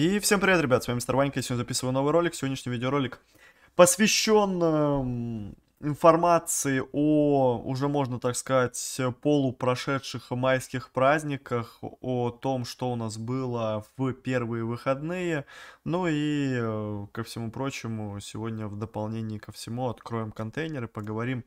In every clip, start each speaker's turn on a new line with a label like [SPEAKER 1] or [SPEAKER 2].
[SPEAKER 1] И всем привет, ребят, с вами Мистер Ванька, сегодня записываю новый ролик. Сегодняшний видеоролик посвящен информации о, уже можно так сказать, полупрошедших майских праздниках, о том, что у нас было в первые выходные. Ну и, э, ко всему прочему, сегодня в дополнение ко всему откроем контейнер и поговорим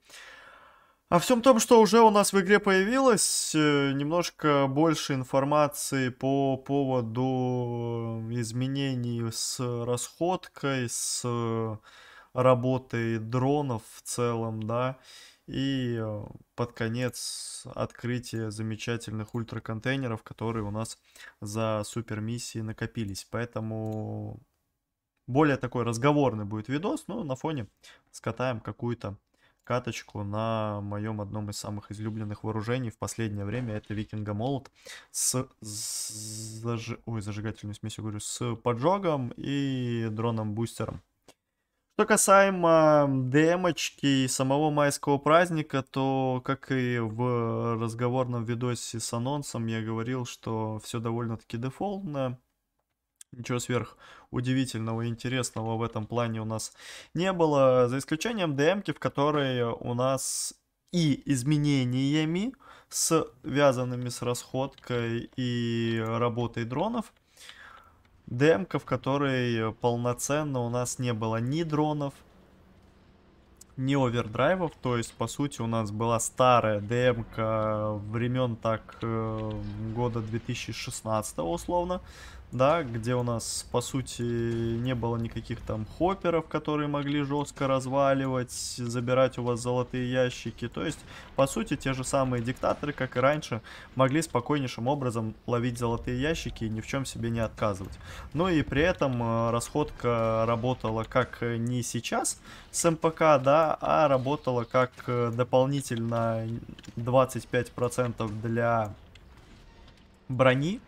[SPEAKER 1] о всем том, что уже у нас в игре появилось, э, немножко больше информации по поводу э, изменений с расходкой, с э, работой дронов в целом, да, и под конец открытие замечательных ультраконтейнеров, которые у нас за супермиссии накопились. Поэтому более такой разговорный будет видос, но на фоне скатаем какую-то каточку на моем одном из самых излюбленных вооружений в последнее время. Это Викинга Молот с, заж... Ой, зажигательной смесью говорю, с поджогом и дроном-бустером. Что касаемо демочки и самого майского праздника, то, как и в разговорном видосе с анонсом, я говорил, что все довольно-таки дефолтно, ничего сверх удивительного и интересного в этом плане у нас не было, за исключением демки, в которой у нас и изменениями, связанными с расходкой и работой дронов, демка, в которой полноценно у нас не было ни дронов, ни овердрайвов. То есть, по сути, у нас была старая демка времен так э, года 2016 условно, да, где у нас, по сути, не было никаких там хопперов, которые могли жестко разваливать, забирать у вас золотые ящики. То есть, по сути, те же самые диктаторы, как и раньше, могли спокойнейшим образом ловить золотые ящики и ни в чем себе не отказывать. Ну и при этом э, расходка работала как не сейчас с МПК, да, а работала как э, дополнительно 25% для брони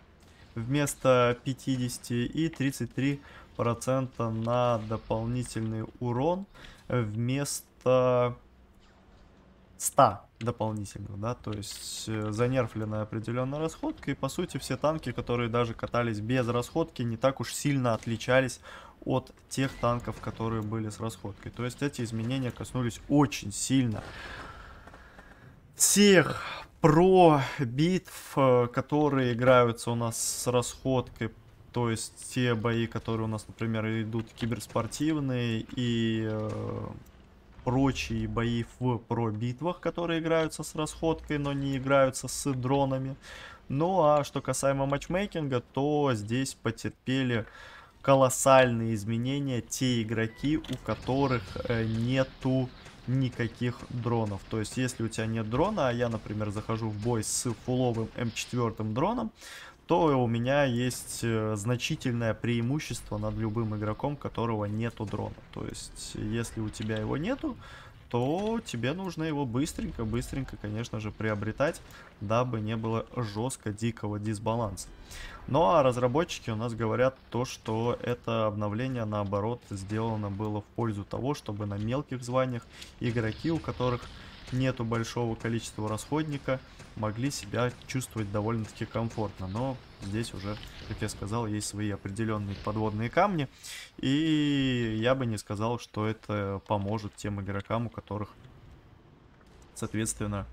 [SPEAKER 1] вместо 50 и 33 процента на дополнительный урон вместо 100 дополнительных, да, то есть э, занерфленная определенная расходка, и по сути все танки, которые даже катались без расходки, не так уж сильно отличались от тех танков, которые были с расходкой. То есть эти изменения коснулись очень сильно всех про битв, э, которые играются у нас с расходкой, то есть те бои, которые у нас, например, идут киберспортивные и э, прочие бои в про-битвах, которые играются с расходкой, но не играются с дронами. Ну а что касаемо матчмейкинга, то здесь потерпели колоссальные изменения те игроки, у которых э, нету никаких дронов. То есть, если у тебя нет дрона, а я, например, захожу в бой с фуловым М4 эм дроном, то у меня есть э, значительное преимущество над любым игроком, которого нету дрона. То есть, если у тебя его нету, то тебе нужно его быстренько, быстренько, конечно же, приобретать дабы не было жестко дикого дисбаланса. Ну а разработчики у нас говорят то, что это обновление наоборот сделано было в пользу того, чтобы на мелких званиях игроки, у которых нету большого количества расходника, могли себя чувствовать довольно-таки комфортно. Но здесь уже, как я сказал, есть свои определенные подводные камни. И я бы не сказал, что это поможет тем игрокам, у которых, соответственно,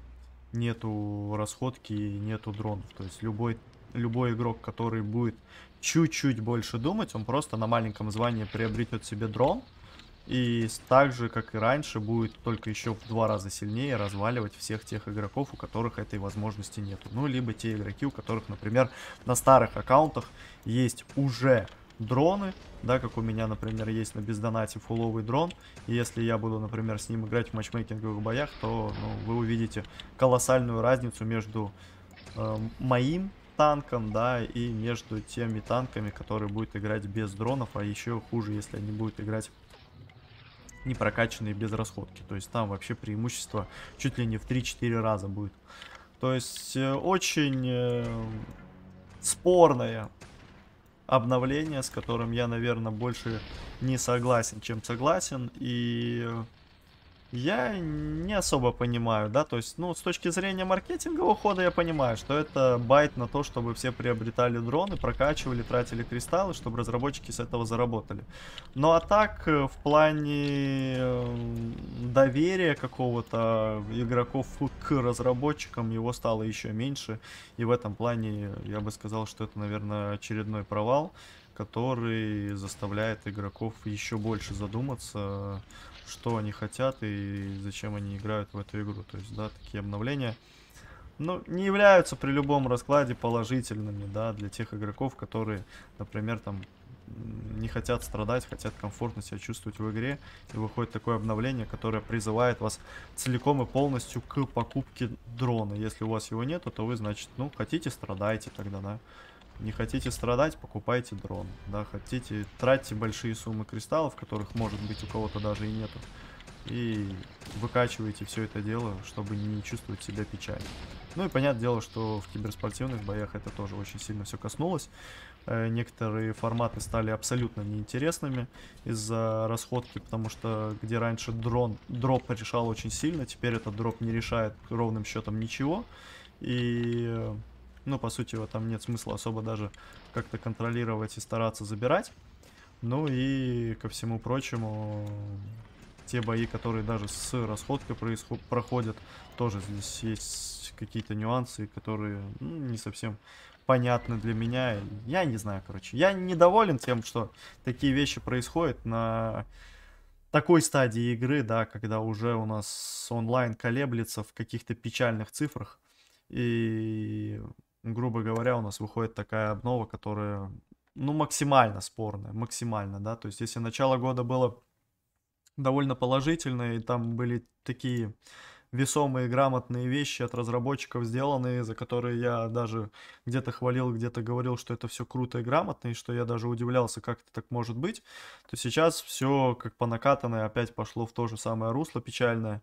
[SPEAKER 1] нету расходки и нету дронов. То есть любой, любой игрок, который будет чуть-чуть больше думать, он просто на маленьком звании приобретет себе дрон. И так же, как и раньше, будет только еще в два раза сильнее разваливать всех тех игроков, у которых этой возможности нету. Ну, либо те игроки, у которых, например, на старых аккаунтах есть уже дроны, да, как у меня, например, есть на бездонате фуловый дрон, и если я буду, например, с ним играть в матчмейкинговых боях, то ну, вы увидите колоссальную разницу между э, моим танком, да, и между теми танками, которые будут играть без дронов, а еще хуже, если они будут играть не прокачанные без расходки. То есть там вообще преимущество чуть ли не в 3-4 раза будет. То есть э, очень э, спорная обновление, с которым я, наверное, больше не согласен, чем согласен. И я не особо понимаю, да, то есть, ну, с точки зрения маркетингового хода я понимаю, что это байт на то, чтобы все приобретали дроны, прокачивали, тратили кристаллы, чтобы разработчики с этого заработали. Ну, а так, э, в плане эм, доверия какого-то игроков к разработчикам его стало еще меньше, и в этом плане я бы сказал, что это, наверное, очередной провал, который заставляет игроков еще больше задуматься что они хотят и зачем они играют в эту игру. То есть, да, такие обновления, ну, не являются при любом раскладе положительными, да, для тех игроков, которые, например, там не хотят страдать, хотят комфортно себя чувствовать в игре. И выходит такое обновление, которое призывает вас целиком и полностью к покупке дрона. Если у вас его нету, то вы, значит, ну, хотите, страдайте тогда, да. Не хотите страдать, покупайте дрон. Да, хотите, тратьте большие суммы кристаллов, которых может быть у кого-то даже и нету. И выкачивайте все это дело, чтобы не чувствовать себя печально. Ну и понятное дело, что в киберспортивных боях это тоже очень сильно все коснулось. Э, некоторые форматы стали абсолютно неинтересными из-за расходки, потому что где раньше дрон, дроп решал очень сильно, теперь этот дроп не решает ровным счетом ничего. И э, ну по сути, его там нет смысла особо даже как-то контролировать и стараться забирать. Ну и, ко всему прочему, те бои, которые даже с расходкой происход проходят, тоже здесь есть какие-то нюансы, которые ну, не совсем понятны для меня. Я не знаю, короче. Я недоволен тем, что такие вещи происходят на такой стадии игры, да, когда уже у нас онлайн колеблется в каких-то печальных цифрах. И грубо говоря, у нас выходит такая обнова, которая, ну, максимально спорная, максимально, да, то есть если начало года было довольно положительное, и там были такие весомые, грамотные вещи от разработчиков сделанные, за которые я даже где-то хвалил, где-то говорил, что это все круто и грамотно, и что я даже удивлялся, как это так может быть, то сейчас все как по накатанной опять пошло в то же самое русло печальное.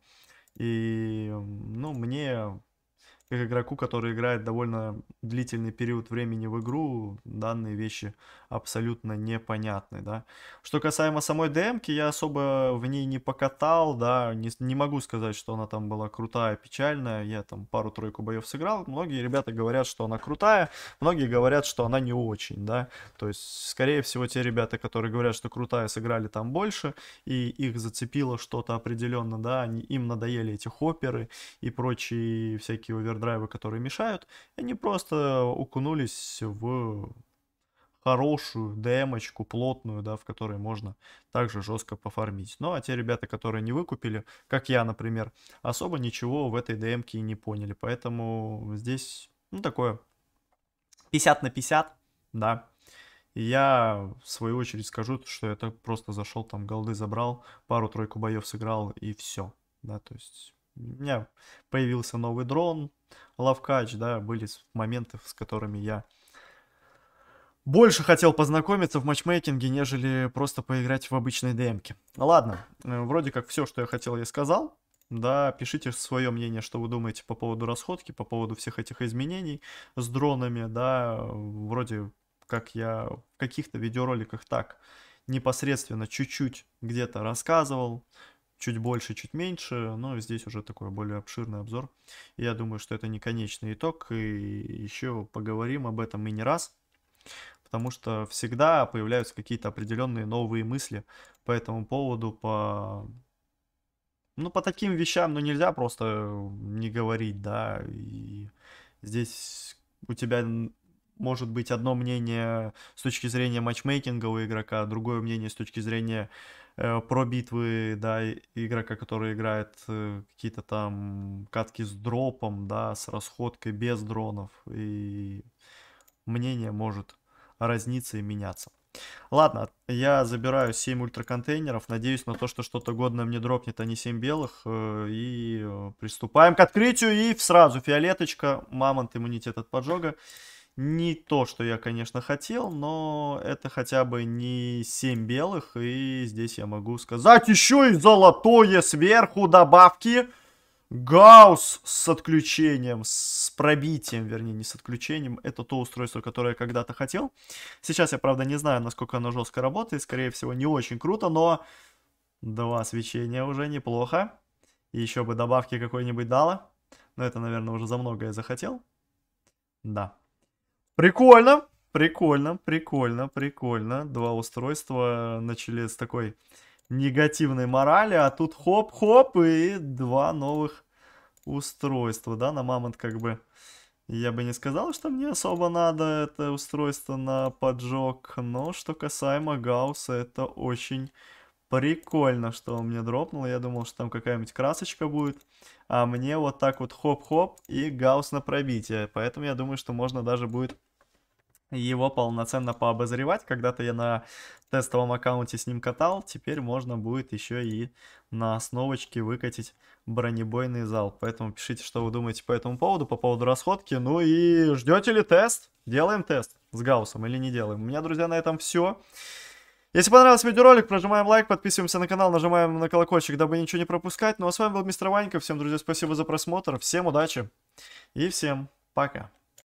[SPEAKER 1] И, ну, мне как игроку, который играет довольно длительный период времени в игру, данные вещи абсолютно непонятны, да. Что касаемо самой ДМК, я особо в ней не покатал, да, не, не могу сказать, что она там была крутая, печальная, я там пару-тройку боев сыграл, многие ребята говорят, что она крутая, многие говорят, что она не очень, да, то есть, скорее всего, те ребята, которые говорят, что крутая, сыграли там больше, и их зацепило что-то определенно, да, они, им надоели эти хопперы и прочие всякие овердрайвы, которые мешают, они просто укунулись в хорошую демочку, плотную, да, в которой можно также жестко пофармить. Ну, а те ребята, которые не выкупили, как я, например, особо ничего в этой демке и не поняли. Поэтому здесь, ну, такое 50 на 50, да. И я, в свою очередь, скажу, что я так просто зашел, там, голды забрал, пару-тройку боев сыграл и все, да, то есть... У меня появился новый дрон, Лавкач, да, были моменты, с которыми я больше хотел познакомиться в матчмейкинге, нежели просто поиграть в обычной демке. Ладно, э, вроде как все, что я хотел, я сказал. Да, пишите свое мнение, что вы думаете по поводу расходки, по поводу всех этих изменений с дронами, да, вроде как я в каких-то видеороликах так непосредственно чуть-чуть где-то рассказывал, чуть больше, чуть меньше, но здесь уже такой более обширный обзор. Я думаю, что это не конечный итог, и еще поговорим об этом и не раз, потому что всегда появляются какие-то определенные новые мысли по этому поводу, по... Ну, по таким вещам, ну, нельзя просто не говорить, да, и здесь у тебя может быть одно мнение с точки зрения матчмейкинга у игрока, другое мнение с точки зрения Э, про битвы, да, игрока, который играет э, какие-то там катки с дропом, да, с расходкой без дронов, и мнение может разниться и меняться. Ладно, я забираю 7 ультраконтейнеров, надеюсь на то, что что-то годное мне дропнет, а не 7 белых, э, и приступаем к открытию, и сразу фиолеточка, мамонт, иммунитет от поджога, не то, что я, конечно, хотел, но это хотя бы не 7 белых. И здесь я могу сказать еще и золотое сверху добавки. Гаусс с отключением, с пробитием, вернее, не с отключением. Это то устройство, которое я когда-то хотел. Сейчас я, правда, не знаю, насколько оно жестко работает. Скорее всего, не очень круто, но два свечения уже неплохо. И еще бы добавки какой-нибудь дала. Но это, наверное, уже за многое захотел. Да. Прикольно, прикольно, прикольно, прикольно. Два устройства начали с такой негативной морали, а тут хоп-хоп и два новых устройства, да, на мамонт как бы... Я бы не сказал, что мне особо надо это устройство на поджог, но что касаемо Гаусса, это очень прикольно, что он мне дропнул. Я думал, что там какая-нибудь красочка будет, а мне вот так вот хоп-хоп и Гаусс на пробитие. Поэтому я думаю, что можно даже будет его полноценно пообозревать. Когда-то я на тестовом аккаунте с ним катал, теперь можно будет еще и на основочке выкатить бронебойный зал. Поэтому пишите, что вы думаете по этому поводу, по поводу расходки. Ну и ждете ли тест? Делаем тест с Гауссом или не делаем? У меня, друзья, на этом все. Если понравился видеоролик, прожимаем лайк, подписываемся на канал, нажимаем на колокольчик, дабы ничего не пропускать. Ну а с вами был Мистер Ванька. Всем, друзья, спасибо за просмотр. Всем удачи и всем пока.